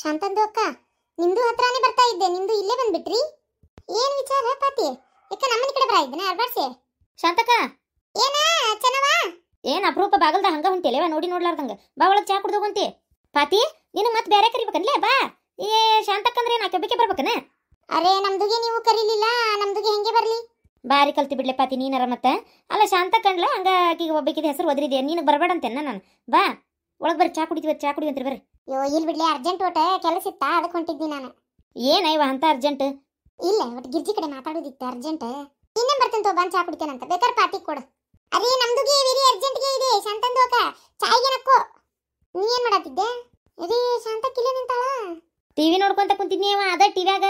ಶಾಂತಂದು ಅಕ್ಕ ನಿಮ್ದು ಹತ್ರನೇ ಬರ್ತಾ ಇದ್ದೆ ನಿಮ್ದು ಇಲ್ಲೇ ಬಂದ್ಬಿಟ್ರಿ ಏನ್ ವಿಚಾರ ಪಾತಿ ಯಾಕ ನಮ್ಮನೆ ಕಡೆ ಬರ ಇದ್ದೇನೆ ಅರ್ಬಾಡ್ಸಿ ಶಾಂತಕ್ಕ ಏನ ಚೆನ್ನವ ಏನ್ ಅಪರೂಪ ಬಾಗಲ್ದ ಹಂಗ ಹೊಂಟಿಲೇವ ನೋಡಿ ನೋಡ್ಲಾರ್ದಂಗ ಬಾ ಒಳಗ್ ಚಾ ಕುಡ್ದು ಹೊಂತಿ ಪಾತಿ ನೀನು ಮತ್ತೆ ಬೇರೆ ಕರಿಬೇಕನ್ಲೇ ಬಾ ಏ ಶಾಂತಕ್ಕಂದ್ರೆ ನಾ ಕೆಬ್ಬಕ್ಕೆ ಬರ್ಬೇಕನ ಅರೆ ನಮ್ದುಗೆ ನೀವು ಕರೀಲಿಲ್ಲ ನಮ್ದುಗೆ ಹೆಂಗೆ ಬರ್ಲಿ ಬಾರಿ ಕಲ್ತಿ ಬಿಡ್ಲೆ ಪಾತಿ ನೀನರ ಮತ್ತೆ ಅಲ್ಲ ಶಾಂತ ಕಂಡ್ಲ ಹಂಗ ಆಕಿಗೆ ಒಬ್ಬಕಿದ ಹೆಸರು ಒದ್ರಿದೆ ನೀನು ಬರಬೇಡ ಅಂತೇನ ನಾನು ಬಾ ಒಳಗೆ ಬರ್ರಿ ಚಾ ಕುಡಿತೀವಿ ಚಾ ಅಂತ ಬರ್ರಿ ಅಯ್ಯೋ ಇಲ್ಲಿ ಬಿಡ್ಲಿ ಅರ್ಜೆಂಟ್ ಒಟ್ಟ ಕೆಲಸ ಇತ್ತ ಅದಕ್ಕೆ ಹೊಂಟಿದ್ದೀನಿ ನಾನು ಏನ ಇವ ಅಂತ ಅರ್ಜೆಂಟ್ ಇಲ್ಲ ಒಟ್ಟು ಗಿರ್ಜಿ ಕಡೆ ಮಾತಾಡೋದಿತ್ತ ಅರ್ಜೆಂಟ್ ಇನ್ನೇನ್ ಬರ್ತೀನಿ ತೋ ಬಂದ್ ಚಾ ಕುಡಿತೇನಂತ ಬೇಕಾದ್ರೆ ಪಾರ್ಟಿ ಕೊಡು ಅರೇ ನಮ್ದುಗೆ ಇರಿ ಅರ್ಜೆಂಟ್ಗೆ ಇದೆ ಶಾಂತಂದು ಅಕ್ಕ ಚಾಯ್ಗೆ ನಕ್ಕೋ ನೀ ಏನ್ ಮಾಡತ್ತಿದ್ದೆ ಅದೇ ಶಾಂತ ಕಿಲ್ಲ ನಿಂತಾಳ ಟಿವಿ ನೋಡ್ಕೊಂತ ಕುಂತಿದ್ನಿ ಅವ ಅದ ಟಿವ್ಯಾಗ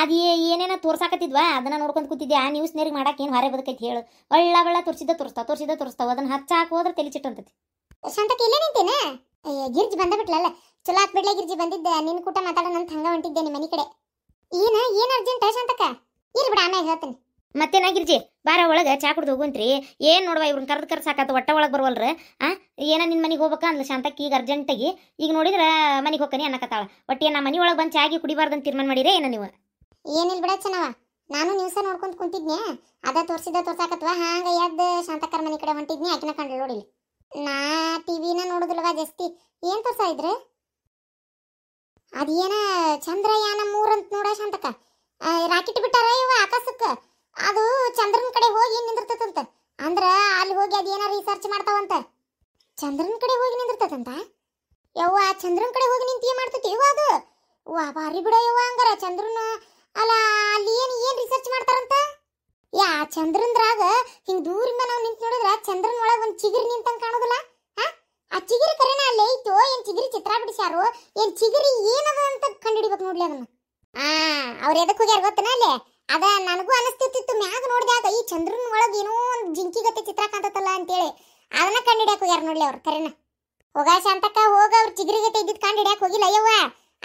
ಅದು ಏನೇನ ತೋರ್ಸಾಕತ್ತಿದ್ವಾ ಅದನ್ನ ನೋಡ್ಕೊಂತ ಕೂತಿದ್ದೆ ಆ ನ್ಯೂಸ್ ನೇರಿಗೆ ಮಾಡಕ್ಕೆ ಏನು ಹೊರೆ ಬದಕೈತಿ ಹೇಳು ಒಳ್ಳ ಒಳ್ಳ ತೋರಿಸಿದ ತೋರಿಸ್ತಾವ ತೋರಿಸಿದ ತೋರಿಸ್ತಾವ ಅದನ್ನ ಹಚ್ಚಾಕೋದ್ರೆ ತಲೆ ಚಿಟ್ಟಂತತಿ ಶಾಂತ ಇಲ್ಲೇ ನಿಂತೇನೆ ಗಿರ್ಜಿ ಬಂದ ಬಿಟ್ಲಲ್ಲ ಚಲೋ ಆತ್ ಗಿರ್ಜಿ ಬಂದಿದ್ದೆ ನಿನ್ ಕೂಟ ಮಾತಾಡೋಣ ಅಂತ ಹಂಗ ಹೊಂಟಿದ್ದೆ ನಿಮ್ಮ ಮನೆ ಕಡೆ ಏನ ಏನ್ ಅರ್ಜೆಂಟ್ ಶಾಂತಕ್ಕ ಇರ್ಲಿ ಬಿಡ ಆಮೇಲೆ ಹೇಳ್ತೀನಿ ಮತ್ತೇನ ಗಿರ್ಜಿ ಬಾರ ಒಳಗೆ ಚಾ ಕುಡ್ದು ಹೋಗುವಂತ್ರಿ ಏನು ನೋಡುವ ಇವ್ರನ್ನ ಕರ್ದು ಕರ್ ಸಾಕಾತು ಒಟ್ಟ ಒಳಗೆ ಬರುವಲ್ರ ಆ ಏನ ನಿನ್ ಮನೆಗೆ ಹೋಗ್ಬೇಕ ಅಂದ್ಲ ಶಾಂತಕ್ಕೆ ಈಗ ಆಗಿ ಈಗ ನೋಡಿದ್ರೆ ಮನೆಗೆ ಹೋಗ್ತಾನೆ ಅನ್ನಕತ್ತಾಳ ಒಟ್ಟು ಏನು ಮನೆ ಒಳಗೆ ಬಂದು ಚಾಗಿ ಕುಡಿಬಾರ್ದು ಅಂತ ತೀರ್ಮಾನ ಮಾಡಿದ್ರೆ ಏನೋ ನೀವು ಏನಿಲ್ಲ ಬಿಡ ಚೆನ್ನವ ನಾನು ನಿವ್ಸ ನೋಡ್ಕೊಂತ ಕುಂತಿದ್ನೆ ಅದ ತೋರ್ಸಿದ ತೋರ್ಸಾಕತ್ವ ಹಾಂಗ ಎದ್ದು ಶಾಂತಕ್ಕರ ಮನೆ ಕಡೆ ಹೊಂಟಿದ್ನಿ ಆಕಿನ ಕಂಡ್ಲು ನೋಡಿಲಿ ನಾ ಟಿವಿನ ನೋಡುದಿಲ್ವಾ ಜಾಸ್ತಿ ಏನು ತೋರ್ಸಾ ಇದ್ರೆ ಅದೇನ ಚಂದ್ರಯಾನ ಮೂರಂತ ನೋಡ ಶಾಂತಕ ರಾಕೆಟ್ ಬಿಟ್ಟಾರ ಇವ ಆಕಾಶಕ್ಕೆ ಅದು ಚಂದ್ರನ ಕಡೆ ಹೋಗಿ ನಿಂದಿರ್ತದಂತ ಅಂದ್ರ ಅಲ್ಲಿ ಹೋಗಿ ಅದೇನ ರಿಸರ್ಚ್ ಮಾಡ್ತಾವಂತ ಚಂದ್ರನ ಕಡೆ ಹೋಗಿ ನಿಂದಿರ್ತದಂತ ಯವ್ವ ಚಂದ್ರನ ಕಡೆ ಹೋಗಿ ನಿಂತಿ ಮಾಡ್ತತಿ ಇವ ಅದು ವಾ ಬಾರಿ ಬಿಡ ಯವ್ವ ಹಂಗಾರ ಚಂದ್ರನ ಅಲ್ಲ ಅಲ್ಲಿ ಏನು ಏನು ರಿಸರ್ಚ್ ಮಾಡ್ತಾರಂತ ಯಾ ಚಂದ್ರನ್ದ್ರಾಗ ಹಿಂಗ್ ದೂರಿಂದ ನಾವು ನಿಂತ್ ನೋಡಿದ್ರ ಚಂದ್ರನ್ ಒಳಗ ಒಂದ್ ಚಿಗಿರಿ ನಿಂತಂಗ್ ಕಾಣೋದಿಲ್ಲ ಆ ಚಿಗಿರಿ ಕರೆನ ಅಲ್ಲೇ ಐತೋ ಏನ್ ಚಿಗಿರಿ ಚಿತ್ರ ಬಿಡಿಸ್ಯಾರು ಏನ್ ಚಿಗಿರಿ ಏನದ ಅಂತ ಕಂಡುಹಿಡಿಬೇಕು ನೋಡ್ಲಿ ಅದನ್ನ ಆ ಅವ್ರ ಎದಕ್ ಹೋಗ್ಯಾರ ಗೊತ್ತನ ಅಲ್ಲೇ ಅದ ನನಗೂ ಅನಿಸ್ತಿರ್ತಿತ್ತು ಮ್ಯಾಗ ನೋಡಿದಾಗ ಈ ಚಂದ್ರನ್ ಒಳಗೆ ಏನೋ ಒಂದು ಜಿಂಕಿ ಗತೆ ಚಿತ್ರ ಕಾಂತತಲ್ಲ ಅಂತೇಳಿ ಅದನ್ನ ಕಂಡು ಹಿಡಿಯಕ್ಕೆ ಹೋಗ್ಯಾರ ನೋಡ್ಲಿ ಅವ್ರ ಕರೆನ ಹೋಗ ಶಾಂತಕ್ಕ ಹೋಗ ಅವ್ರ ಗತೆ ಇದ್ದಿದ್ ಕಂಡು ಹಿಡಿಯಕ್ ಹೋಗಿಲ್ಲ ಅಯ್ಯವ್ವ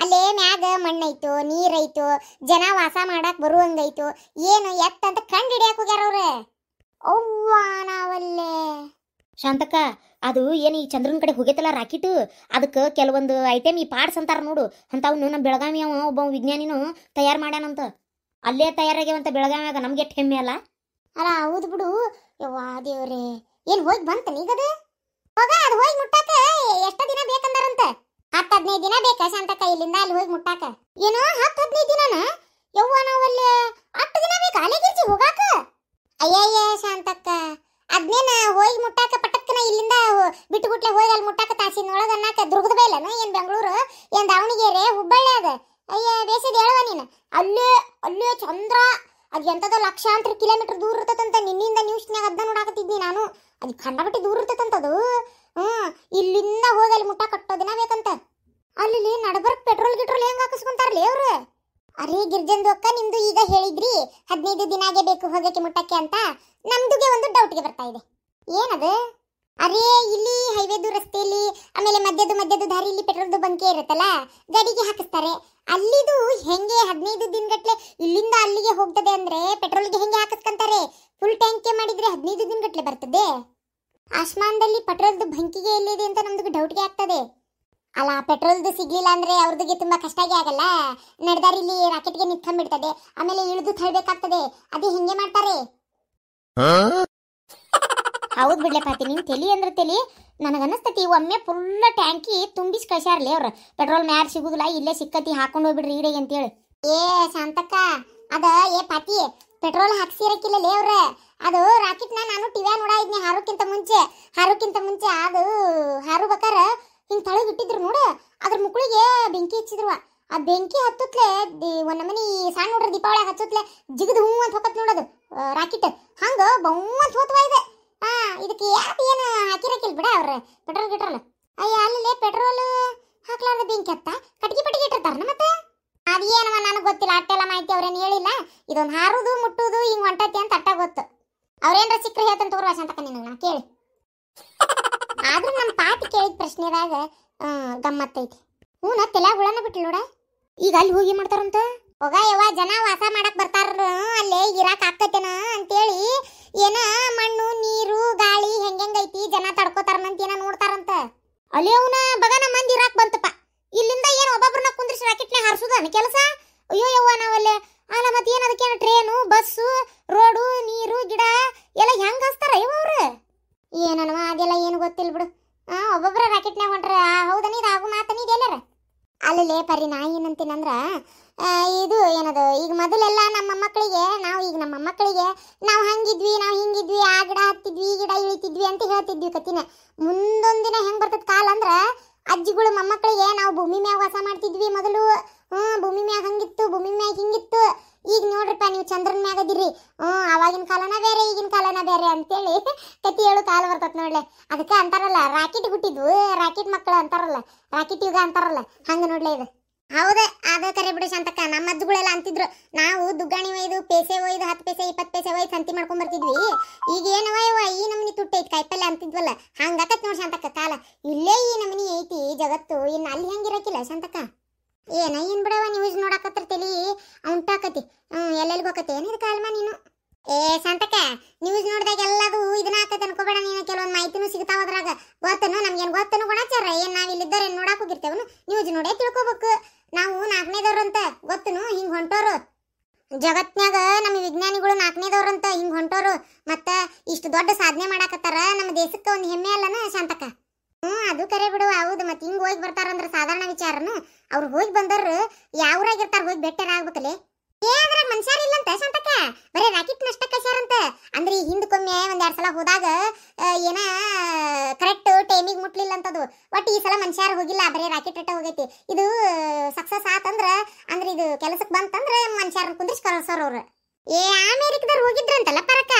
ಅಲ್ಲೇ ಮ್ಯಾಗ ಮಣ್ಣೈತು ನೀರೈತು ಜನ ವಾಸ ಮಾಡಕ್ ಬರುವಂಗೈತು ಏನು ಎತ್ತ ಅಂತ ಕಂಡು ಹಿಡಿಯಕ್ ಹೋಗ್ಯಾರ ಅವ್ರೆ ನಾವಲ್ಲೇ ಶಾಂತಕ್ಕ ಅದು ಏನು ಈ ಚಂದ್ರನ ಕಡೆ ಹೋಗೈತಲ್ಲ ರಾಕೆಟ್ ಅದಕ್ಕೆ ಕೆಲವೊಂದು ಐಟಮ್ ಈ ಪಾರ್ಟ್ಸ್ ಅಂತಾರ ನೋಡು ಅಂಥವ್ನು ನಮ್ಮ ಬೆಳಗಾವಿ ಅವ ಒಬ್ಬ ವಿಜ್ಞಾನಿನೂ ತಯಾರು ಮಾಡ್ಯಾನಂತ ಅಲ್ಲೇ ತಯಾರಾಗ್ಯಾವಂತ ಬೆಳಗಾವಿಯಾಗ ನಮ್ಗೆ ಎಷ್ಟು ಹೆಮ್ಮೆ ಅಲ್ಲ ಅಲ್ಲ ಹೌದು ಬಿಡು ಯವ್ವಾ ದೇವರೇ ಏನು ಹೋಗಿ ಬಂತ ನೀಗದು ಹೋಗ ಅದು ಹೋಗಿ ಮುಟ್ಟಕ್ಕೆ ಎಷ್ಟು ದಿನ ಬೇಕಂದಾರಂತೆ ಹತ್ತು ಹದಿನೈದು ದಿನ ಬೇಕಾ ಶಾಂತಕ್ಕ ಇಲ್ಲಿಂದ ಅಲ್ಲಿ ಹೋಗಿ ಮುಟ್ಟಾಕ ಏನೋ ಹತ್ತು ಹದಿನೈದು ದಿನ ಯವ್ವ ಹತ್ತು ದಿನ ಬೇಕಾ ಅಲೆಗಿರ್ಜಿ ಹೋಗಾಕ ಅಯ್ಯಯ್ಯ ಶಾಂತಕ್ಕ ಅದ್ನೇನ ಹೋಗಿ ಮುಟ್ಟಾಕ ಪಟಕ್ಕನ ಇಲ್ಲಿಂದ ಬಿಟ್ಟು ಗುಟ್ಲೆ ಹೋಗಿ ಅಲ್ಲಿ ಮುಟ್ಟಾಕ ತಾಸಿನೊಳಗೆ ಅನ್ನಾಕ ದುರ್ಗದ ಬೈಲನ ಏನ್ ಬೆಂಗಳೂರು ಏನ್ ದಾವಣಗೆರೆ ಹುಬ್ಬಳ್ಳಿ ಅದ ಅಯ್ಯ ಬೇಸದ ಹೇಳುವ ನೀನು ಅಲ್ಲೇ ಅಲ್ಲೇ ಚಂದ್ರ ಅದು ಎಂತದ ಲಕ್ಷಾಂತರ ಕಿಲೋಮೀಟರ್ ದೂರ ಇರ್ತದಂತ ನಿನ್ನಿಂದ ನ್ಯೂಸ್ ನ್ಯೂಸ್ನ್ಯಾಗ ಅದನ್ನ ನೋಡಾಕತ್ತಿದ್ನಿ ನಾನು ಅದು ಕಂಡಬಟ್ಟಿ ದೂರ ಇರ್ತದಂತದು ಹ್ಮ್ ಇಲ್ಲಿಂದ ಹೋಗಿ ಅಲ್ಲಿ ಮುಟ್ಟ ಕಟ್ಟೋದಿನ ಬೇಕಂತ ಅಲ್ಲಿ ನಡಬರ್ಕ್ ಪೆಟ್ರೋಲ್ ಗಿಟ್ರೋಲ್ ಹೆಂಗ್ ಹಾಕಿಸ್ಕೊಂತಾರಲಿ ಅವ್ರು ಅರೇ ಗಿರ್ಜಂದು ಅಕ್ಕ ನಿಮ್ದು ಈಗ ಹೇಳಿದ್ರಿ ಹದಿನೈದು ದಿನಾಗೆ ಬೇಕು ಹೋಗಕ್ಕೆ ಮುಟ್ಟಕ್ಕೆ ಅಂತ ನಮ್ದುಗೆ ಒಂದು ಡೌಟ್ಗೆ ಬರ್ತಾ ಇದೆ ಏನದು ಅರೇ ಇಲ್ಲಿ ಹೈವೇದು ರಸ್ತೆಯಲ್ಲಿ ಆಮೇಲೆ ಮಧ್ಯದ ಮಧ್ಯದ ದಾರಿಲಿ ಪೆಟ್ರೋಲ್ದು ಬಂಕೆ ಇರುತ್ತಲ್ಲ ಗಡಿಗೆ ಹಾಕಿಸ್ತಾರೆ ಅಲ್ಲಿದು ಹೆಂಗೆ ಹದಿನೈದು ದಿನಗಟ್ಲೆ ಇಲ್ಲಿಂದ ಅಲ್ಲಿಗೆ ಹೋಗ್ತದೆ ಅಂದ್ರೆ ಗೆ ಹೆಂಗೆ ಹಾಕಿಸ್ಕೊಂತಾರೆ ಫುಲ್ ಟ್ಯಾಂಕ್ ಮಾಡಿದ್ರೆ ಹದಿನೈದು ದಿನಗಟ್ಲೆ ಬರ್ತದೆ ಆಸ್ಮಾನದಲ್ಲಿ ಪೆಟ್ರೋಲ್ದು ಬಂಕಿಗೆ ಎಲ್ಲಿದೆ ಅಂತ ನಮ್ದು ಡೌಟ್ಗೆ ಆಗ್ತದೆ ಅಲ್ಲ ಪೆಟ್ರೋಲ್ದು ಸಿಗ್ಲಿಲ್ಲ ಅಂದ್ರೆ ಅವ್ರದಿಗೆ ತುಂಬಾ ಕಷ್ಟ ಆಗಲ್ಲ ನಡೆದಾರಿಲಿ ರಾಕೆಟ್ಗೆ ನಿಂತ್ಕೊಂಡ್ಬಿಡ್ತದೆ ಆಮೇಲೆ ಇಳಿದು ತಳ್ಬೇಕಾಗ್ತದೆ ಅದು ಹಿಂಗೆ ಮಾಡ್ತಾರೆ ಹೌದ್ ಬಿಡ್ಲೆ ಪಾತಿ ನಿನ್ ತೆಲಿ ಅಂದ್ರೆ ತಲಿ ನನಗನ್ನಸ್ತತಿ ಒಮ್ಮೆ ಫುಲ್ ಟ್ಯಾಂಕಿ ತುಂಬಿಸ್ ಕಳ್ಸ್ಯಾರ್ಲಿ ಅವ್ರ ಪೆಟ್ರೋಲ್ ಮ್ಯಾರ್ ಸಿಗುದಿಲ್ಲ ಇಲ್ಲೇ ಸಿಕ್ಕತಿ ಹಾಕೊಂಡು ಹೋಗ್ಬಿಡ್ರಿ ಅಂತ ಅಂತೇಳಿ ಏ ಶಾಂತಕ್ಕ ಅದ ಏ ಪಾತಿ ಪೆಟ್ರೋಲ್ ಹಾಕ್ಸಿರಕ್ಕಿಲ್ಲಲೇ ಅವ್ರ ಅದು ರಾಕೆಟ್ ನಾನು ಟಿವ್ಯಾ ನೋಡ ಇದ್ನಿ ಹಾರೋಕ್ಕಿಂತ ಮುಂಚೆ ಹಾರೋಕ್ಕಿಂತ ಮುಂಚೆ ಅದು ಹಾರು ಬೇಕಾರ ಹಿಂಗೆ ತಳಗಿಟ್ಟಿದ್ರು ನೋಡು ಅದ್ರ ಮುಕ್ಕಳಿಗೆ ಬೆಂಕಿ ಹಚ್ಚಿದ್ರು ಆ ಬೆಂಕಿ ಹತ್ತುತ್ತಲೆ ಒಂದು ನಮನಿ ಸಣ್ಣ ನೋಡ್ರಿ ದೀಪಾವಳಿ ಹಚ್ಚುತ್ತಲೆ ಜಿಗದು ಹೂ ಅಂತ ಹೋಗತ್ ನೋಡೋದು ರಾಕೆಟ್ ಹಂಗೆ ಬೌ ಅಂತ ಹೋತ್ವ ಇದೆ ಹಾ ಇದಕ್ಕೆ ಯಾಕೆ ಏನು ಹಾಕಿರಕಿಲ್ಲ ಬಿಡ ಅವ್ರ ಪೆಟ್ರೋಲ್ ಗಿಟ್ರಲ್ಲ ಅಯ್ಯ ಅಲ್ಲಿ ಪೆಟ್ರೋಲ್ ಹಾಕ್ಲಾರ್ದ ಬೆಂಕಿ ಹತ್ತ ಕಟ್ಗೆ ಪಟ್ಟಿಗೆ ಇಟ್ಟಿರ್ತಾರನ ಮತ್ತೆ ಅದೇನವ ನನಗೆ ಗೊತ್ತಿಲ್ಲ ಅಟ್ಟೆಲ್ಲ ಮಾಹಿತಿ ಅವ್ರೇನು ಹೇಳಿಲ್ಲ ಇದೊಂದು ಹಾರುದು ಮುಟ್ಟುದು ಹಿಂಗೆ ಹೊಂಟತಿ ಅಂತ ಅಟ್ಟ ಗೊತ್ತು ಅವ್ರೇನ್ರ ಸಿಕ್ಕರೆ ಹೇಳ್ತಾನೆ ತೋರ್ವಾಸ ಅಂತ ನಿನಗೆ ನಾ ಕೇಳಿ ಆದ್ರೆ ನಮ್ಮ ಪಾಪಿ ಕೇಳಿದ ಪ್ರಶ್ನೆದಾಗ ಗಮ್ಮತ್ತೈತಿ ಹ್ಞೂ ನಾ ತಲೆ ಹುಳನ ನೋಡ ಈಗ ಅಲ್ಲಿ ಹೋಗಿ ಮಾಡ್ತಾರಂತ ಹೋಗ ಯವ್ವ ಜನ ವಾಸ ಮಾಡಕ್ ಬರ್ತಾರ ಅಲ್ಲೇ ಇರಾಕ್ ಆಕತೇನ ಅಂತೇಳಿ ಏನ ಮಣ್ಣು ನೀರು ಗಾಳಿ ಹೆಂಗೆಂಗೈತಿ ಜನ ತಡ್ಕೋತಾರನಂತ ಏನ ನೋಡ್ತಾರಂತ ಅಲ್ಲಿ ಅವನ ನಮ್ಮ ಮಂದಿ ಇರಾಕ್ ಬಂತಪ್ಪ ಇಲ್ಲಿಂದ ಏನು ಒಬ್ಬೊಬ್ರನ್ನ ಕುಂದ್ರಿಸಿ ರಾಕೆಟ್ನೆ ಹಾರಿಸೋದನ ಕೆಲಸ ಅಯ್ಯೋ ಯವ್ವ ನಾವಲ್ಲೇ ಅಲ್ಲ ಮತ್ತೇನು ಏನದಕ್ಕೇನು ಟ್ರೇನು ಬಸ್ಸು ರೋಡು ನೀರು ಗಿಡ ಎಲ್ಲ ಹೆಂಗೆ ಹಚ್ತಾರ ಅಯ್ಯೋ ಅವ್ರು ಏನನವ ಅದೆಲ್ಲ ಏನು ಗೊತ್ತಿಲ್ಲ ಬಿಡು ಆ ಒಬ್ಬೊಬ್ಬರ ರಾಕೆಟ್ನಾಗ ಹೊಂಟ್ರ ಹೌದನ ಇದು ಆಗು ಮಾತನ ಇದೆಲ್ಲರ ಅಲ್ಲಲ್ಲೇ ಪರಿ ನಾ ಏನಂತೀನಂದ್ರ ಇದು ಏನದು ಈಗ ಮೊದಲೆಲ್ಲ ನಮ್ಮ ಮಕ್ಕಳಿಗೆ ನಾವು ಈಗ ನಮ್ಮ ಮಕ್ಕಳಿಗೆ ನಾವು ಹಂಗಿದ್ವಿ ನಾವು ಹಿಂಗಿದ್ವಿ ಆ ಗಿಡ ಹತ್ತಿದ್ವಿ ಈ ಗಿಡ ಇಳಿತಿದ್ವಿ ಅಂತ ಹೇಳ್ತಿದ್ವಿ ಕತಿನ ಮುಂದೊಂದಿನ ಹೆಂಗೆ ಬರ್ತದ ಕಾಲ ಅಂದ್ರೆ ಅಜ್ಜಿಗಳು ಮೊಮ್ಮಕ್ಕಳಿಗೆ ನಾವು ಭೂಮಿ ಮ್ಯಾಗ ವಾಸ ಮಾಡ್ತಿದ್ವಿ ಮೊದಲು ಹ್ಞೂ ಭೂಮಿ ಮ್ಯಾಗ ಹಂಗಿತ್ತು ಭೂಮಿ ಮ್ಯಾಗ ಹಿಂಗಿತ್ತು ಈಗ ನೋಡ್ರಿಪ್ಪ ನೀವು ಚಂದ್ರನ ಮ್ಯಾಗ ಅದಿರಿ ಹ್ಞೂ ಅವಾಗಿನ ಕಾಲನ ಬೇರೆ ಈಗಿನ ಕಾಲನ ಬೇರೆ ಅಂತೇಳಿ ಕತಿ ಹೇಳು ಕಾಲ ಬರ್ತತ್ ನೋಡ್ಲೆ ಅದಕ್ಕೆ ಅಂತಾರಲ್ಲ ರಾಕೆಟ್ ಹುಟ್ಟಿದ್ವು ರಾಕೆಟ್ ಮಕ್ಕಳು ಅಂತಾರಲ್ಲ ರಾಕೆಟ್ ಯುಗ ಅಂತಾರಲ್ಲ ಹಂಗೆ ನೋಡ್ಲೆ ಇದು ಹೌದ ಅದ ಕರೆ ಬಿಡು ಶಾಂತಕ್ಕ ನಮ್ಮ ಅಜ್ಜುಗಳೆಲ್ಲ ಅಂತಿದ್ರು ನಾವು ದುಗ್ಗಾಣಿ ಒಯ್ದು ಪೇಸೆ ಒಯ್ದು ಹತ್ತು ಪೇಸೆ ಇಪ್ಪತ್ತು ಪೈಸೆ ಒಯ್ದು ಸಂತಿ ಮಾಡ್ಕೊಂಡ್ ಬರ್ತಿದ್ವಿ ಈಗ ಏನವ ಇವ ಈ ನಮ್ನಿ ತುಟ್ಟೈತಿ ಕಾಯಿಪಲ್ಲೆ ಅಂತಿದ್ವಲ್ಲ ಹಂಗಾಕತ್ ನೋಡಿ ಶಾಂತಕ್ಕ ಕಾಲ ಇಲ್ಲೇ ಈ ನಮ್ನಿ ಐತಿ ಜಗತ್ತು ಇನ್ನು ಅಲ್ಲಿ ಹೆಂಗಿರಕಿಲ್ಲ ಶಾಂತಕ್ಕ ಏನ ಏನ್ ಬಿಡವ ನ್ಯೂಸ್ ನೋಡಾಕತ್ರ ತಲಿ ಹ್ಮ್ ಎಲ್ಲೆಲ್ಲಿ ಹೋಗತ್ತೆ ಏನಿದ ಕಾಲ್ಮ ನೀನು ಏ ಸಂತಕ ನ್ಯೂಸ್ ನೋಡಿದಾಗ ಎಲ್ಲದು ಇದನ್ನ ಹಾಕತ್ತೆ ಅನ್ಕೋಬೇಡ ನೀನು ಕೆಲವೊಂದು ಮಾಹಿತಿನೂ ಸಿಗ್ತಾವ ಅದ್ರಾಗ ಗೊತ್ತನು ನಮ್ಗೇನು ಗೊತ್ತನು ಗುಣಾಚಾರ ಏನು ನಾವ್ ಇಲ್ಲಿ ಇದ್ದರೆ ನೋಡಾಕ ಹೋಗಿರ್ತೇವನು ನ್ಯೂಸ್ ನೋಡೇ ತಿಳ್ಕೊಬೇಕು ನಾವು ನಾಲ್ಕನೇದವ್ರು ಅಂತ ಗೊತ್ತನು ಹಿಂಗ ಹೊಂಟೋರು ಜಗತ್ನಾಗ ನಮ್ಮ ವಿಜ್ಞಾನಿಗಳು ನಾಲ್ಕನೇದವ್ರು ಅಂತ ಹಿಂಗ್ ಹೊಂಟೋರು ಮತ್ತ ಇಷ್ಟು ದೊಡ್ಡ ಸಾಧನೆ ಮಾಡಾಕತ್ತಾರ ನಮ್ಮ ದೇಶಕ್ಕೆ ಒಂದ್ ಹೆಮ್ಮೆ ಅಲ್ಲನ ಶಾಂತಕ ಹ್ಮ್ ಅದು ಕರೆ ಬಿಡು ಹೌದು ಮತ್ತೆ ಹಿಂಗ್ ಹೋಗಿ ಅಂದ್ರೆ ಸಾಧಾರಣ ವಿಚಾರನು ಅವ್ರು ಹೋಗಿ ಬಂದವ್ರು ಯಾವ್ರಾಗಿರ್ತಾರ ಇರ್ತಾರ ಹೋಗಿ ಬೆಟ್ಟರ ಆಗ್ಬೇಕಲ್ಲಿ ಏ ಅದ್ರಾಗ ಇಲ್ಲ ಇಲ್ಲಂತ ಶಾಂತಕ್ಕ ಬರೀ ರಾಕೆಟ್ ನಷ್ಟ ಅಂತ ಅಂದ್ರೆ ಈ ಹಿಂದಕ್ಕೊಮ್ಮೆ ಒಂದ್ ಎರಡ್ ಸಲ ಹೋದಾಗ ಏನ ಕರೆಕ್ಟ್ ಟೈಮಿಗೆ ಮುಟ್ಲಿಲ್ಲ ಅಂತದು ಒಟ್ಟು ಈ ಸಲ ಮನುಷ್ಯರ ಹೋಗಿಲ್ಲ ಬರೀ ರಾಕೆಟ್ ಅಟ್ಟ ಹೋಗೈತಿ ಇದು ಸಕ್ಸಸ್ ಆತಂದ್ರ ಅಂದ್ರೆ ಇದು ಕೆಲಸಕ್ಕೆ ಬಂತಂದ್ರ ಮನುಷ್ಯರನ್ನ ಕುಂದ್ರಿಸ್ ಕಳ್ಸೋರ್ ಅವ್ರು ಏ ಅಮೇರಿಕದವ್ರು ಹೋಗಿದ್ರಂತಲ್ಲ ಪರಕ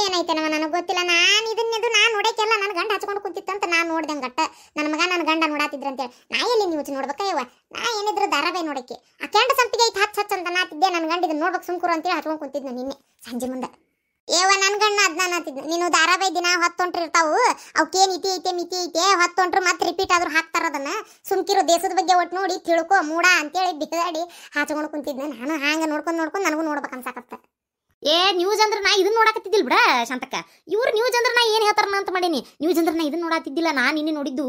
ಏನಾಯ್ತೇನವ ನನಗೆ ಗೊತ್ತಿಲ್ಲ ನಾನು ಇದನ್ನೆದು ನಾನು ನೋಡೋಕೆಲ್ಲ ನನ್ನ ಗಂಡ ಹಚ್ಕೊಂಡು ಕುಂತಿತ್ತು ಅಂತ ನಾನು ನೋಡ್ದಂಗೆ ಗಟ್ಟ ನನ್ನ ಮಗ ನನ್ನ ಗಂಡ ನೋಡಾತಿದ್ರು ಅಂತೇಳಿ ನಾ ಎಲ್ಲಿ ನೀವು ನೋಡ್ಬೇಕಯ್ಯವ ನಾ ಏನಿದ್ರು ಧಾರಾವಾಹಿ ನೋಡಕ್ಕೆ ಆ ಕೆಂಡ ಸಂಪಿಗೆ ಐತೆ ಹಚ್ಚ ಹಚ್ಚ ಅಂತ ನಾತಿದ್ದೆ ನನ್ನ ಗಂಡ ಇದನ್ನ ನೋಡ್ಬೇಕು ಸುಮ್ಕುರು ಅಂತೇಳಿ ಹಚ್ಕೊಂಡು ಕುಂತಿದ್ದೆ ನಿನ್ನೆ ಸಂಜೆ ಮುಂದೆ ಏವ ನನ್ನ ಗಂಡ ನಾನು ಆತಿದ್ದೆ ನೀನು ಧಾರಾವಾಹಿ ದಿನ ಹೊತ್ತೊಂಟ್ರಿ ಇರ್ತಾವು ಅವಕ್ಕೇನು ಇತಿ ಐತೆ ಮಿತಿ ಐತೆ ಹೊತ್ತೊಂಟ್ರು ಮತ್ತೆ ರಿಪೀಟ್ ಆದ್ರೂ ಹಾಕ್ತಾರ ಅದನ್ನ ದೇಶದ ಬಗ್ಗೆ ಒಟ್ಟು ನೋಡಿ ತಿಳ್ಕೊ ಮೂಡ ಅಂತೇಳಿ ಬಿಗಾಡಿ ಹಚ್ಕೊಂಡು ಕುಂತಿದ್ನ ನಾನು ಹಂಗೆ ನೋಡ್ಕೊಂಡು ನೋಡ್ಕೊಂಡು ನನಗೂ ನೋಡ್ಬೇಕು ಅನ್ಸಾಕತ್ತೆ ಏ ನ್ಯೂಸ್ ಅಂದ್ರೆ ನಾ ಇದನ್ನ ನೋಡಾಕತ್ತಿದ್ದಿಲ್ಲ ಬಿಡ ಶಾಂತಕ್ಕ ಇವ್ರು ನ್ಯೂಸ್ ಅಂದ್ರೆ ನಾ ಏನು ಹೇಳ್ತಾರನ ಅಂತ ಮಾಡೀನಿ ನ್ಯೂಸ್ ಅಂದ್ರೆ ನಾ ಇದನ್ನ ನೋಡಾತಿದ್ದಿಲ್ಲ ನಾ ನಿನ್ನೆ ನೋಡಿದ್ದು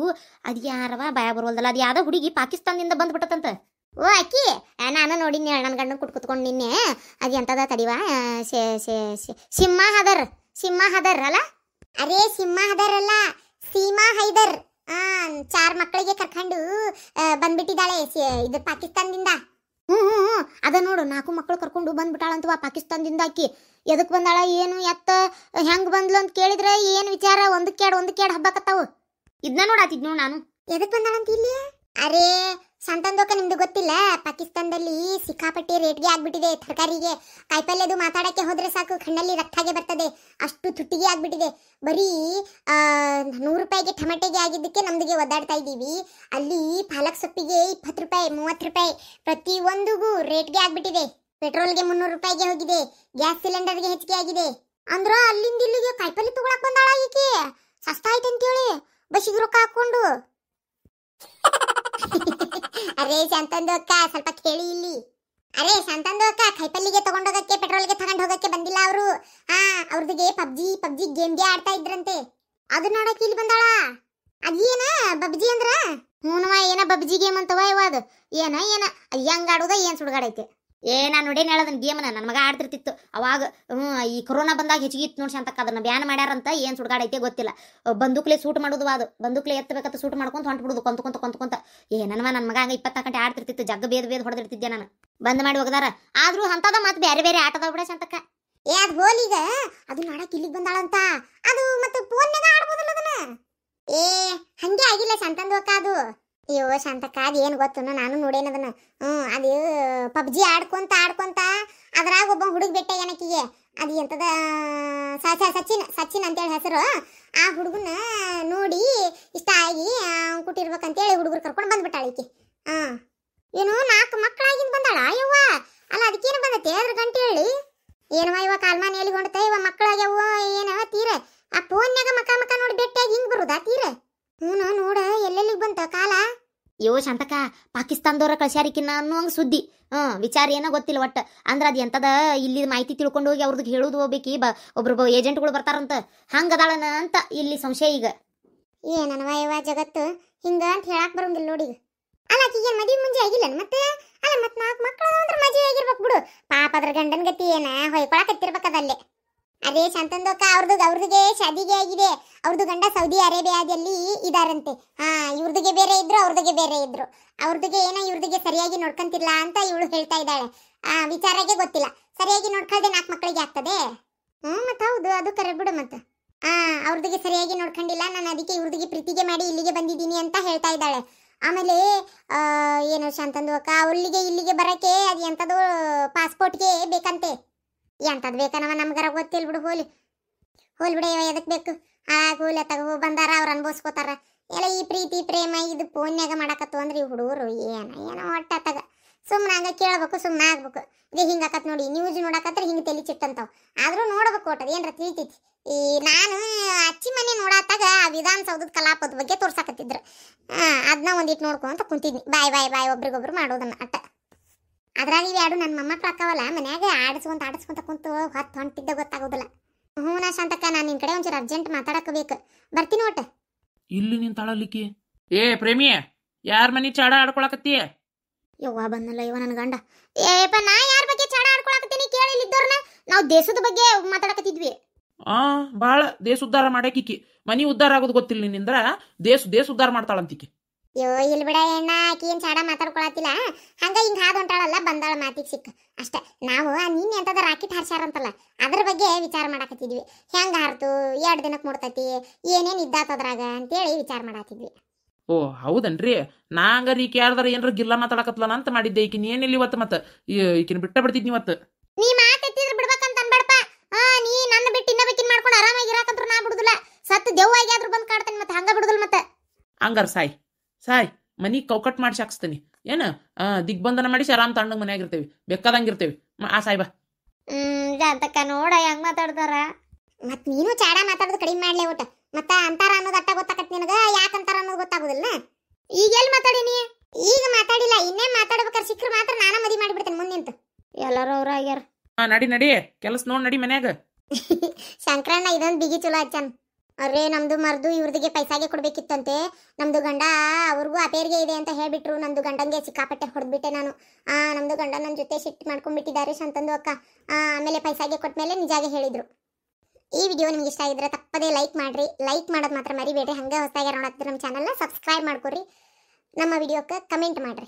ಅದು ಯಾರವ ಭಯ ಬರುವಲ್ದಲ್ಲ ಅದು ಯಾವ್ದೋ ಹುಡುಗಿ ಪಾಕಿಸ್ತಾನದಿಂದ ಬಂದ್ಬಿಟ್ಟತಂತ ಓ ಅಕ್ಕಿ ನಾನು ನೋಡೀನಿ ನನ್ನ ಗಂಡನ ಕುಟ್ ಕುತ್ಕೊಂಡು ನಿನ್ನೆ ಅದು ಎಂಥದ ತಡಿವ ಸಿಂಹ ಹದರ್ ಸಿಂಹ ಹದರ್ ಅಲ್ಲ ಅರೇ ಸಿಂಹ ಹದರ್ ಅಲ್ಲ ಸೀಮಾ ಹೈದರ್ ಆ ಚಾರ್ ಮಕ್ಕಳಿಗೆ ಕರ್ಕೊಂಡು ಬಂದ್ಬಿಟ್ಟಿದ್ದಾಳೆ ಇದು ಪಾಕಿಸ್ತಾನದಿಂದ ಹ್ಞೂ ಹ್ಞೂ ಹ್ಞೂ ಅದ ನೋಡು ನಾಲ್ಕು ಮಕ್ಕಳು ಕರ್ಕೊಂಡು ಬಂದ್ಬಿಟ್ಟಾಳಂತವ ಪಾಕಿಸ್ತಾನದಿಂದ ಆಕಿ ಎದಕ್ಕೆ ಬಂದಾಳ ಏನು ಎತ್ತ ಹೆಂಗೆ ಬಂದ್ಲು ಅಂತ ಕೇಳಿದ್ರೆ ಏನು ವಿಚಾರ ಒಂದ್ ಎರಡು ಒಂದಕ್ಕೆ ಎರಡು ಹಬ್ಬಕತ್ತಾವು ಇದನ್ನ ನೋಡಾತಿದ್ ನೋಡು ನಾನು ಎದಕ್ಕೆ ಬಂದಾಳಂತ ಇಲ್ಲಿ ಅರೇ ಸಂತಂದೋಕ ನಿಮ್ದು ಗೊತ್ತಿಲ್ಲ ಪಾಕಿಸ್ತಾನದಲ್ಲಿ ಸಿಕ್ಕಾಪಟ್ಟಿ ರೇಟ್ಗೆ ಆಗ್ಬಿಟ್ಟಿದೆ ತರಕಾರಿಗೆ ಕಾಯಿಪಲ್ಯದು ಮಾತಾಡಕ್ಕೆ ಹೋದ್ರೆ ಸಾಕು ಕಣ್ಣಲ್ಲಿ ರಕ್ತಾಗೆ ಬರ್ತದೆ ಅಷ್ಟು ತುಟ್ಟಿಗೆ ಆಗ್ಬಿಟ್ಟಿದೆ ಬರೀ ನೂರು ರೂಪಾಯಿಗೆ ಟಮಟೆಗೆ ಆಗಿದ್ದಕ್ಕೆ ನಮ್ದಿಗೆ ಒದ್ದಾಡ್ತಾ ಇದ್ದೀವಿ ಅಲ್ಲಿ ಪಾಲಕ್ ಸೊಪ್ಪಿಗೆ ಇಪ್ಪತ್ತು ರೂಪಾಯಿ ಮೂವತ್ತು ರೂಪಾಯಿ ಪ್ರತಿಯೊಂದಿಗೂ ರೇಟ್ಗೆ ಆಗ್ಬಿಟ್ಟಿದೆ ಪೆಟ್ರೋಲ್ಗೆ ಮುನ್ನೂರು ರೂಪಾಯಿಗೆ ಹೋಗಿದೆ ಗ್ಯಾಸ್ ಸಿಲಿಂಡರ್ಗೆ ಹೆಚ್ಚಿಗೆ ಆಗಿದೆ ಅಂದ್ರೆ ಅಲ್ಲಿಂದ ಇಲ್ಲಿಗೆ ಅರೇ ಅಕ್ಕ ಸ್ವಲ್ಪ ಕೇಳಿ ಇಲ್ಲಿ ಅರೇ ಅಕ್ಕ ಕೈಪಲ್ಲಿಗೆ ತಗೊಂಡೋಗಕ್ಕೆ ಪೆಟ್ರೋಲ್ಗೆ ತಗೊಂಡು ಹೋಗಕ್ಕೆ ಬಂದಿಲ್ಲ ಅವರು ಹಾ ಅವ್ರದಿಗೆ ಪಬ್ಜಿ ಪಬ್ಜಿ ಗೇಮ್ಗೆ ಆಡ್ತಾ ಇದ್ರಂತೆ ಅದು ನೋಡಕ್ಕೆ ಇಲ್ಲಿ ಬಂದಾಳ ಅದೇನ ಪಬ್ಜಿ ಅಂದ್ರ ಹ್ಞೂನವ ಏನ ಪಬ್ಜಿ ಗೇಮ್ ಅಂತವ ಇವ ಅದು ಏನ ಏನ ಹೆಂಗ್ ಆಡೋದ ಏನ್ ಸುಡ್ಗಾಡೈತೆ ಏ ನಾನು ನೋಡೇನು ಹೇಳೋದನ್ನ ಗೇಮ್ನ ನನ್ನ ಮಗ ಆಡ್ತಿರ್ತಿತ್ತು ಅವಾಗ ಈ ಕೊರೋನಾ ಬಂದಾಗ ಹೆಚ್ಚಿಗೆ ಇತ್ತು ನೋಡಿ ಅಂತಕ್ಕ ಅದನ್ನ ಬ್ಯಾನ್ ಮಾಡ್ಯಾರಂತ ಏನು ಸುಡ್ಗಾಡೈತೆ ಗೊತ್ತಿಲ್ಲ ಬಂದೂಕ್ಲೆ ಸೂಟ್ ಮಾಡೋದು ಅದು ಬಂದೂಕ್ಲೆ ಎತ್ತಬೇಕಂತ ಸೂಟ್ ಮಾಡ್ಕೊಂಡು ಹೊಂಟ್ಬಿಡುದು ಕೊಂತ ಕೊಂತ ಕೊಂತ ಕೊಂತ ಏ ನನ್ನ ನನ್ನ ಮಗ ಹಂಗೆ ಇಪ್ಪತ್ತು ಗಂಟೆ ಆಡ್ತಿರ್ತಿತ್ತು ಜಗ್ಗ ಬೇದ ಬೇದ ಹೊಡೆದಿರ್ತಿದ್ದೆ ನಾನು ಬಂದ್ ಮಾಡಿ ಹೋಗದಾರ ಆದ್ರೂ ಅಂತದ ಮತ್ತೆ ಬೇರೆ ಬೇರೆ ಆಟದ ಬಿಡ ಸಂತಕ್ಕ ಏ ಅದು ಹೋಲಿಗ ಅದು ನೋಡಕ್ ಇಲ್ಲಿಗೆ ಬಂದಾಳಂತ ಅದು ಮತ್ತೆ ಫೋನ್ ಆಡ್ಬೋದಲ್ಲ ಅದನ್ನ ಏ ಹಂಗೆ ಆಗಿಲ್ಲ ಸಂತಂದು ಅದು ಅಯ್ಯೋ ಶಾಂತ ಅದು ಏನು ಗೊತ್ತನು ನಾನು ನೋಡೇನ ಅದನ್ನ ಹ್ಞೂ ಅದು ಪಬ್ಜಿ ಆಡ್ಕೊಂತ ಆಡ್ಕೊಂತ ಅದ್ರಾಗ ಒಬ್ಬ ಹುಡುಗ ಬಿಟ್ಟೆ ಏನಕ್ಕಿಗೆ ಅದು ಎಂತದ ಸಚಿನ್ ಸಚಿನ್ ಅಂತೇಳಿ ಹೆಸರು ಆ ಹುಡುಗನ ನೋಡಿ ಇಷ್ಟ ಆಗಿ ಕುಟ್ಟಿರ್ಬೇಕಂತೇಳಿ ಹುಡುಗರು ಕರ್ಕೊಂಡು ಬಂದ್ಬಿಟ್ಟಾಳೆ ಈಕೆ ಹಾಂ ಏನು ನಾಲ್ಕು ಮಕ್ಕಳಾಗಿಂದ ಬಂದಾಳ ಅಯ್ಯವ್ವ ಅಲ್ಲ ಅದಕ್ಕೇನು ಬಂದತೆ ಅದ್ರ ಗಂಟೆ ಹೇಳಿ ಏನವ ಅಯ್ಯೋ ಶಾಂತಕ ಪಾಕಿಸ್ತಾನದವ್ರ ಕಳ್ಸ್ಯಾರಿಕಿನ್ನ ಅನ್ನೋ ಸುದ್ದಿ ಆ ವಿಚಾರ ಏನೋ ಗೊತ್ತಿಲ್ಲ ಒಟ್ಟ ಅಂದ್ರೆ ಅದು ಎಂಥದ ಇಲ್ಲಿ ಮಾಹಿತಿ ತಿಳ್ಕೊಂಡು ಹೋಗಿ ಅವ್ರದ್ದು ಹೇಳೋದು ಹೋಗ್ಬೇಕಿ ಬ ಒಬ್ರೊಬ್ಬ ಏಜೆಂಟ್ಗಳು ಬರ್ತಾರಂತ ಅದಾಳನ ಅಂತ ಇಲ್ಲಿ ಸಂಶಯ ಈಗ ಏನನವ ಇವ ಜಗತ್ತು ಹಿಂಗ ಅಂತ ಹೇಳಕ್ ಬರಂಗಿಲ್ಲ ನೋಡಿ ಅಲ್ಲ ಆಕಿಗೆ ಮದುವೆ ಮುಂಜೆ ಆಗಿಲ್ಲ ಮತ್ತೆ ಅಲ್ಲ ಮತ್ತೆ ನಾಲ್ಕು ಮಕ್ಕಳು ಅಂದ್ರೆ ಮಜೆ ಆಗಿರ್ಬೇಕು ಬಿಡು ಪಾಪ ಅದ್ರ ಗಂಡನ ಗತಿ ಏನ ಹೊಯ್ಕೊಳಕತ್ತಿರ್ಬೇಕದಲ್ಲೇ ಅದೇ ಶಾಂತಂದೋಕ ಅವ್ರದ್ದು ಅವ್ರದಿಗೆ ಶಾದಿಗೆ ಆಗಿದೆ ಅವ್ರದ್ದು ಗಂಡ ಸೌದಿ ಅರೇಬಿಯಾದಲ್ಲಿ ಇದಾರಂತೆ ಹಾ ಇವ್ರದಿಗೆ ಬೇರೆ ಇದ್ರು ಅವ್ರದಿಗೆ ಬೇರೆ ಇದ್ರು ಅವ್ರದಿಗೆ ಏನೋ ಇವ್ರದಿಗೆ ಸರಿಯಾಗಿ ನೋಡ್ಕಂತಿಲ್ಲ ಅಂತ ಇವಳು ಹೇಳ್ತಾ ಇದ್ದಾಳೆ ಆ ವಿಚಾರಕ್ಕೆ ಗೊತ್ತಿಲ್ಲ ಸರಿಯಾಗಿ ನೋಡ್ಕೊಳ್ದೆ ನಾಲ್ಕು ಮಕ್ಕಳಿಗೆ ಆಗ್ತದೆ ಹ್ಮ್ ಮತ್ತೆ ಹೌದು ಅದು ಕರೆ ಬಿಡು ಮತ್ತೆ ಆ ಅವ್ರದಿಗೆ ಸರಿಯಾಗಿ ನೋಡ್ಕೊಂಡಿಲ್ಲ ನಾನು ಅದಕ್ಕೆ ಇವ್ರದಿಗೆ ಪ್ರೀತಿಗೆ ಮಾಡಿ ಇಲ್ಲಿಗೆ ಬಂದಿದ್ದೀನಿ ಅಂತ ಹೇಳ್ತಾ ಇದ್ದಾಳೆ ಆಮೇಲೆ ಏನು ಶಾಂತಂದು ಅಕ್ಕ ಅಲ್ಲಿಗೆ ಇಲ್ಲಿಗೆ ಬರಕ್ಕೆ ಅದು ಎಂಥದ್ದು ಪಾಸ್ಪೋರ್ಟ್ಗೆ ಬೇಕಂತೆ ಎಂಥದ್ದು ಬೇಕನವ ನಮ್ಗಾರ ಗೊತ್ತಿಲ್ಲ ಬಿಡು ಹೋಲಿ ಹೋಲ್ ಬಿಡ ಎದಕ್ ಬೇಕು ಆ ಕೂಲೆ ತಗೋ ಬಂದಾರ ಅವ್ರು ಅನ್ಭವಿಸ್ಕೋತಾರ ಎಲ್ಲ ಈ ಪ್ರೀತಿ ಪ್ರೇಮ ಇದು ಫೋನ್ಯಾಗ ಮಾಡಕತ್ತು ಅಂದ್ರೆ ಈ ಹುಡುಗರು ಏನ ಏನೋ ಒಟ್ಟ ತಗ ಸುಮ್ಮನೆ ಹಂಗ ಕೇಳ್ಬೇಕು ಸುಮ್ಮನೆ ಆಗ್ಬೇಕು ಇದು ಹಿಂಗಾಕತ್ ನೋಡಿ ನ್ಯೂಸ್ ನೋಡಾಕತ್ರ ಹಿಂಗೆ ತಲೆ ಚಿಟ್ಟಂತಾವ್ ಆದ್ರೂ ನೋಡ್ಬೇಕು ಒಟ್ಟದ ಏನ್ರ ತಿಳಿತೈತಿ ಈ ನಾನು ಅಚ್ಚಿ ಮನೆ ನೋಡತ್ತಾಗ ಆ ವಿಧಾನಸೌಧದ ಕಲಾಪದ ಬಗ್ಗೆ ತೋರ್ಸಾಕತ್ತಿದ್ರು ಅದನ್ನ ಒಂದಿಟ್ಟು ನೋಡ್ಕೊಂತ ಕುಂತಿದ್ನಿ ಬಾಯ್ ಬಾಯ್ ಬಾಯ್ ಒಬ್ರಿಗೊಬ್ರು ಮಾಡೋದನ್ನ ಅಟ್ಟ ಅದ್ರಾಗ ಎರಡು ನನ್ನ ಮೊಮ್ಮಕ್ಕಳು ಅಕ್ಕವಲ್ಲ ಮನ್ಯಾಗ ಆಡಿಸ್ಕೊಂತ ಆಡಿಸ್ಕೊಂತ ಕುಂತು ಹತ್ತು ಹೊಂಟಿದ್ದ ಗೊತ್ತಾಗೋದಿಲ್ಲ ಹ್ಞೂ ನಾ ಶಾಂತಕ್ಕ ನಾನು ನಿನ್ನ ಕಡೆ ಒಂಚೂರು ಅರ್ಜೆಂಟ್ ಮಾತಾಡಕ್ಕೆ ಬೇಕು ಬರ್ತೀನಿ ಒಟ್ಟು ಇಲ್ಲಿ ನಿನ್ ತಾಳಲಿಕ್ಕಿ ಏ ಪ್ರೇಮಿ ಯಾರ ಮನೆ ಚಾಡ ಆಡ್ಕೊಳಕತ್ತೀಯ ಯವ್ವ ಬಂದಲ್ಲ ಇವ ನನ್ನ ಗಂಡ ಏಪ್ಪ ನಾ ಯಾರ ಬಗ್ಗೆ ಚಾಡ ಆಡ್ಕೊಳಕತ್ತೀನಿ ಕೇಳಿ ಇಲ್ಲಿದ್ದವ್ರನ್ನ ನಾವು ದೇಶದ ಬಗ್ಗೆ ಮಾತಾಡಕತ್ತಿದ್ವಿ ಆ ಬಾಳ ದೇಶ ಉದ್ಧಾರ ಮಾಡಕಿಕ್ಕಿ ಮನಿ ಉದ್ಧಾರ ಆಗೋದು ಗೊತ್ತಿಲ್ಲ ನಿನ್ನಿಂದ್ರ ದೇಶ ದೇಶ ಉದ್ಧಾರ ಮಾಡ್ತಾಳಂತಿಕ್ಕಿ ಅಯ್ಯೋ ಇಲ್ಲಿ ಬಿಡ ಎಣ್ಣ ಆಕಿ ಏನು ಚಾಡ ಮಾತಾಡ್ಕೊಳತಿಲ್ಲ ಹಂಗ ಹಿಂಗೆ ಹಾದ್ ಹೊಂಟಾಳಲ್ಲ ಬಂದಾಳ ಮಾತಿಗೆ ಸಿಕ್ಕ ಅಷ್ಟೇ ನಾವು ನಿನ್ನೆ ಎಂಥದ ರಾಕೆಟ್ ಅಂತಲ್ಲ ಅದ್ರ ಬಗ್ಗೆ ವಿಚಾರ ಮಾಡಾಕತ್ತಿದ್ವಿ ಹೆಂಗೆ ಹಾರ್ತು ಎರಡು ದಿನಕ್ಕೆ ಮುಡ್ತತಿ ಏನೇನು ಇದ್ದಾತದ್ರಾಗ ಅಂತೇಳಿ ವಿಚಾರ ಮಾಡಾತಿದ್ವಿ ಓ ಹೌದನ್ರಿ ಹಂಗ ರೀ ಯಾರ್ದಾರ ಏನಾರ ಗಿಲ್ಲ ಮಾತಾಡಕತ್ಲನ ಅಂತ ಮಾಡಿದ್ದೆ ಈಕಿನ ಏನಿಲ್ಲ ಇವತ್ ಮತ್ತೆ ಈಕಿನ ಬಿಟ್ಟ ಬಿಡ್ತಿದ್ನಿ ಇವತ್ತು ನೀ ಮಾತೆತ್ತಿದ್ರು ಬಿಡ್ಬೇಕಂತ ಅನ್ಬೇಡಪ್ಪ ಆ ನೀ ನನ್ನ ಬಿಟ್ಟು ಇನ್ನೊಬ್ಬಕಿನ ಮಾಡ್ಕೊಂಡು ಆರಾಮಾಗಿ ಇರಾಕಂತ್ರು ನಾ ಬಿಡುದಿಲ್ಲ ಸತ್ತು ದೆವ್ವಾಗಿ ಆದ್ರೂ ಬಂದು ಕಾಡ್ತೇನೆ ಮತ್ತೆ ಹಂಗ ಬಿಡುದಿಲ್ಲ ಮತ್ತೆ ಹಂಗಾರ ಸಾಯಿ ಸಾಯ್ ಮನಿ ಕೌಕಟ್ ಮಾಡಿಸಿ ಹಾಕ್ಸ್ತೀನಿ ಏನು ದಿಗ್ಬಂಧನ ಮಾಡಿಸಿ ಆರಾಮ್ ತಣ್ಣಗೆ ಮನೆಯಾಗ ಇರ್ತೇವೆ ಬೆಕ್ಕದಂಗೆ ಇರ್ತೇವೆ ಆ ಸಾಯ್ಬ ಜಾತಕ ನೋಡ ಹೆಂಗ್ ಮಾತಾಡ್ತಾರ ಮತ್ ನೀನು ಚಾಡ ಮಾತಾಡೋದು ಕಡಿಮೆ ಮಾಡ್ಲೇ ಊಟ ಮತ್ತ ಅಂತಾರ ಅನ್ನೋದು ಅಟ್ಟ ಗೊತ್ತಾಗತ್ತೆ ನಿನಗ ಯಾಕ ಅಂತಾರ ಅನ್ನೋದು ಗೊತ್ತಾಗುದಿಲ್ಲ ಈಗ ಎಲ್ಲಿ ನೀ ಈಗ ಮಾತಾಡಿಲ್ಲ ಇನ್ನೇ ಮಾತಾಡ್ಬೇಕಾದ್ರೆ ಸಿಕ್ಕರು ಮಾತ್ರ ನಾನ ಮದಿ ಮಾಡಿಬಿಡ್ತೇನೆ ಮುಂದೆ ನಿಂತು ಎಲ್ಲರೂ ಅವ್ರ ಆಗ್ಯಾರ ನಡಿ ನಡಿ ಕೆಲಸ ನೋಡ್ ನಡಿ ಮನ್ಯಾಗ ಶಂಕರಣ್ಣ ಇದೊಂದು ಬಿಗಿ ಚಲೋ ಹಚ್ಚಾನ ಅರೆ ನಮ್ದು ಮರ್ದು ಇವ್ರದಿಗೆ ಪೈಸಾಗೆ ಕೊಡ್ಬೇಕಿತ್ತಂತೆ ನಮ್ದು ಗಂಡ ಅವ್ರಿಗೂ ಅಪೇರ್ಗೆ ಇದೆ ಅಂತ ಹೇಳ್ಬಿಟ್ರು ನಮ್ದು ಗಂಡಂಗೆ ಸಿಕ್ಕಾಪಟ್ಟೆ ಹೊಡೆದ್ಬಿಟ್ಟೆ ನಾನು ಆ ನಮ್ದು ಗಂಡ ನನ್ನ ಜೊತೆ ಶಿಫ್ಟ್ ಮಾಡ್ಕೊಂಡ್ಬಿಟ್ಟಿದ್ದಾರೆ ಶಾಂತಂದು ಅಕ್ಕ ಆಮೇಲೆ ಪೈಸಾಗೆ ಕೊಟ್ಮೇಲೆ ನಿಜಾಗೆ ಹೇಳಿದ್ರು ಈ ವಿಡಿಯೋ ನಿಮ್ಗೆ ಇಷ್ಟ ಆಗಿದ್ರೆ ತಪ್ಪದೇ ಲೈಕ್ ಮಾಡ್ರಿ ಲೈಕ್ ಮಾಡೋದು ಮಾತ್ರ ಮರಿಬೇಡಿ ಹಂಗೆ ಹೊಸದಾಗಿ ನೋಡತ್ತಿದ್ರೆ ನಮ್ಮ ಚಾನಲ್ನ ಸಬ್ಸ್ಕ್ರೈಬ್ ಮಾಡ್ಕೊರಿ ನಮ್ಮ ವಿಡಿಯೋಕ್ಕೆ ಕಮೆಂಟ್ ಮಾಡ್ರಿ